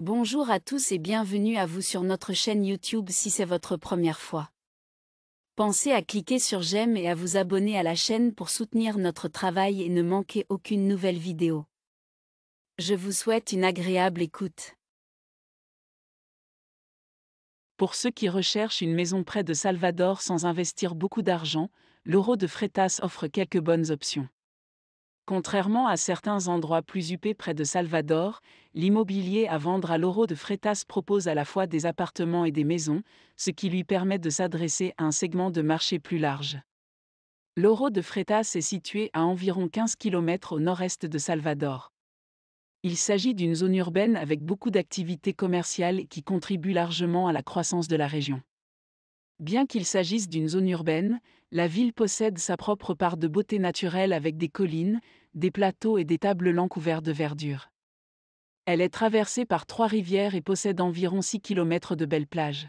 Bonjour à tous et bienvenue à vous sur notre chaîne YouTube si c'est votre première fois. Pensez à cliquer sur j'aime et à vous abonner à la chaîne pour soutenir notre travail et ne manquer aucune nouvelle vidéo. Je vous souhaite une agréable écoute. Pour ceux qui recherchent une maison près de Salvador sans investir beaucoup d'argent, l'euro de Freitas offre quelques bonnes options. Contrairement à certains endroits plus huppés près de Salvador, l'immobilier à vendre à l'Oro de Fretas propose à la fois des appartements et des maisons, ce qui lui permet de s'adresser à un segment de marché plus large. L'Oro de Fretas est situé à environ 15 km au nord-est de Salvador. Il s'agit d'une zone urbaine avec beaucoup d'activités commerciales qui contribuent largement à la croissance de la région. Bien qu'il s'agisse d'une zone urbaine, la ville possède sa propre part de beauté naturelle avec des collines, des plateaux et des tables lents couverts de verdure. Elle est traversée par trois rivières et possède environ 6 km de belles plages.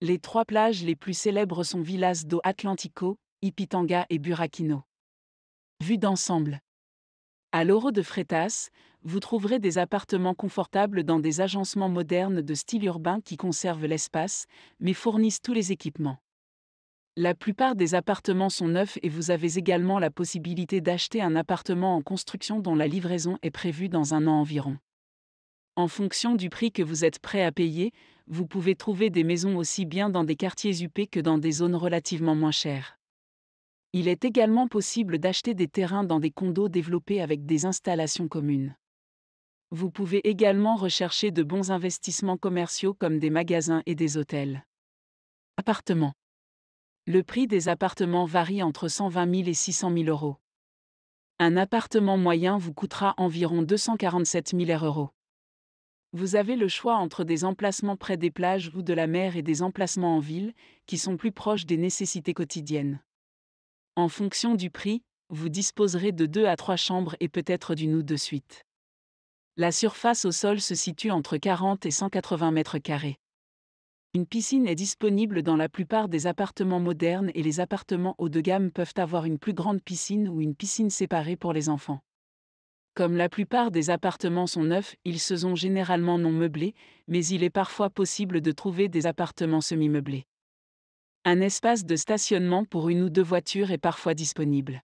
Les trois plages les plus célèbres sont Villas do Atlantico, Ipitanga et Burakino. Vue d'ensemble. À l'Oro de Fretas, vous trouverez des appartements confortables dans des agencements modernes de style urbain qui conservent l'espace, mais fournissent tous les équipements. La plupart des appartements sont neufs et vous avez également la possibilité d'acheter un appartement en construction dont la livraison est prévue dans un an environ. En fonction du prix que vous êtes prêt à payer, vous pouvez trouver des maisons aussi bien dans des quartiers up que dans des zones relativement moins chères. Il est également possible d'acheter des terrains dans des condos développés avec des installations communes. Vous pouvez également rechercher de bons investissements commerciaux comme des magasins et des hôtels. Appartements. Le prix des appartements varie entre 120 000 et 600 000 euros. Un appartement moyen vous coûtera environ 247 000 euros. Vous avez le choix entre des emplacements près des plages ou de la mer et des emplacements en ville, qui sont plus proches des nécessités quotidiennes. En fonction du prix, vous disposerez de deux à trois chambres et peut-être d'une ou deux suites. La surface au sol se situe entre 40 et 180 mètres carrés. Une piscine est disponible dans la plupart des appartements modernes et les appartements haut de gamme peuvent avoir une plus grande piscine ou une piscine séparée pour les enfants. Comme la plupart des appartements sont neufs, ils se sont généralement non meublés, mais il est parfois possible de trouver des appartements semi-meublés. Un espace de stationnement pour une ou deux voitures est parfois disponible.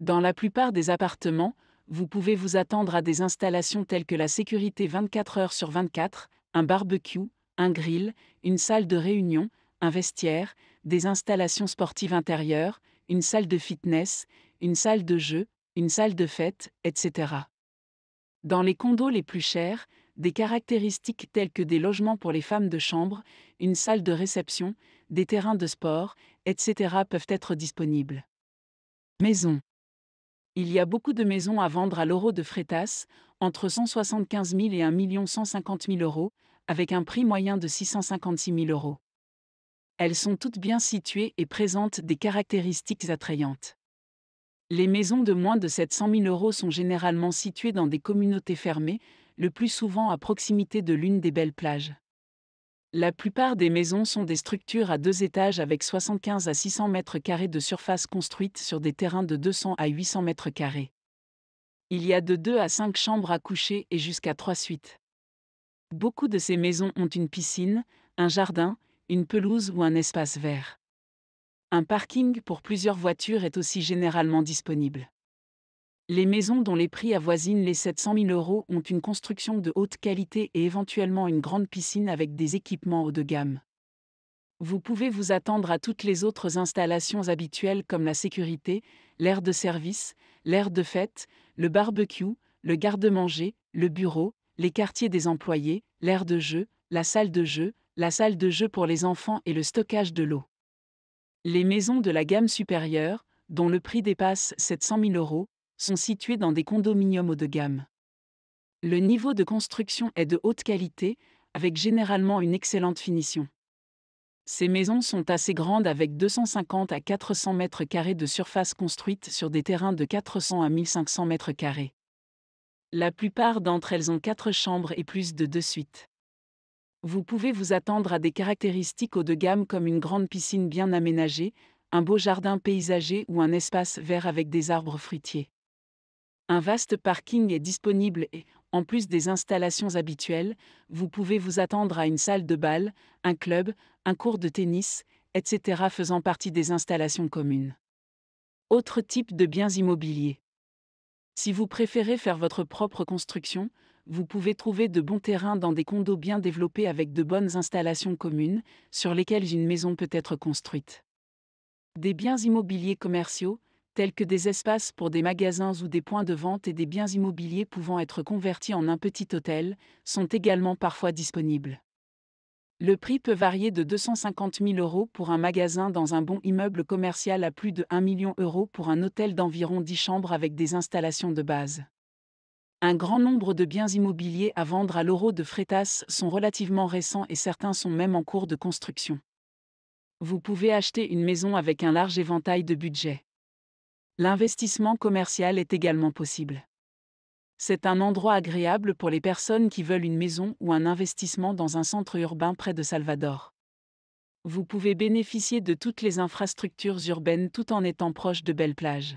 Dans la plupart des appartements, vous pouvez vous attendre à des installations telles que la sécurité 24 heures sur 24, un barbecue, un grill, une salle de réunion, un vestiaire, des installations sportives intérieures, une salle de fitness, une salle de jeu, une salle de fête, etc. Dans les condos les plus chers, des caractéristiques telles que des logements pour les femmes de chambre, une salle de réception, des terrains de sport, etc. peuvent être disponibles. Maisons Il y a beaucoup de maisons à vendre à l'euro de Frétas, entre 175 000 et 1 150 000 euros, avec un prix moyen de 656 000 euros. Elles sont toutes bien situées et présentent des caractéristiques attrayantes. Les maisons de moins de 700 000 euros sont généralement situées dans des communautés fermées, le plus souvent à proximité de l'une des belles plages. La plupart des maisons sont des structures à deux étages avec 75 à 600 mètres carrés de surface construite sur des terrains de 200 à 800 mètres carrés. Il y a de 2 à 5 chambres à coucher et jusqu'à 3 suites. Beaucoup de ces maisons ont une piscine, un jardin, une pelouse ou un espace vert. Un parking pour plusieurs voitures est aussi généralement disponible. Les maisons dont les prix avoisinent les 700 000 euros ont une construction de haute qualité et éventuellement une grande piscine avec des équipements haut de gamme. Vous pouvez vous attendre à toutes les autres installations habituelles comme la sécurité, l'aire de service, l'aire de fête, le barbecue, le garde-manger, le bureau, les quartiers des employés, l'aire de jeu, la salle de jeu, la salle de jeu pour les enfants et le stockage de l'eau. Les maisons de la gamme supérieure, dont le prix dépasse 700 000 euros, sont situées dans des condominiums haut de gamme. Le niveau de construction est de haute qualité, avec généralement une excellente finition. Ces maisons sont assez grandes avec 250 à 400 mètres carrés de surface construite sur des terrains de 400 à 1500 mètres carrés. La plupart d'entre elles ont quatre chambres et plus de deux suites. Vous pouvez vous attendre à des caractéristiques haut de gamme comme une grande piscine bien aménagée, un beau jardin paysager ou un espace vert avec des arbres fruitiers. Un vaste parking est disponible et, en plus des installations habituelles, vous pouvez vous attendre à une salle de bal, un club, un cours de tennis, etc. faisant partie des installations communes. Autre type de biens immobiliers. Si vous préférez faire votre propre construction, vous pouvez trouver de bons terrains dans des condos bien développés avec de bonnes installations communes, sur lesquelles une maison peut être construite. Des biens immobiliers commerciaux, tels que des espaces pour des magasins ou des points de vente et des biens immobiliers pouvant être convertis en un petit hôtel, sont également parfois disponibles. Le prix peut varier de 250 000 euros pour un magasin dans un bon immeuble commercial à plus de 1 million euros pour un hôtel d'environ 10 chambres avec des installations de base. Un grand nombre de biens immobiliers à vendre à l'euro de Frétas sont relativement récents et certains sont même en cours de construction. Vous pouvez acheter une maison avec un large éventail de budget. L'investissement commercial est également possible. C'est un endroit agréable pour les personnes qui veulent une maison ou un investissement dans un centre urbain près de Salvador. Vous pouvez bénéficier de toutes les infrastructures urbaines tout en étant proche de belles plages.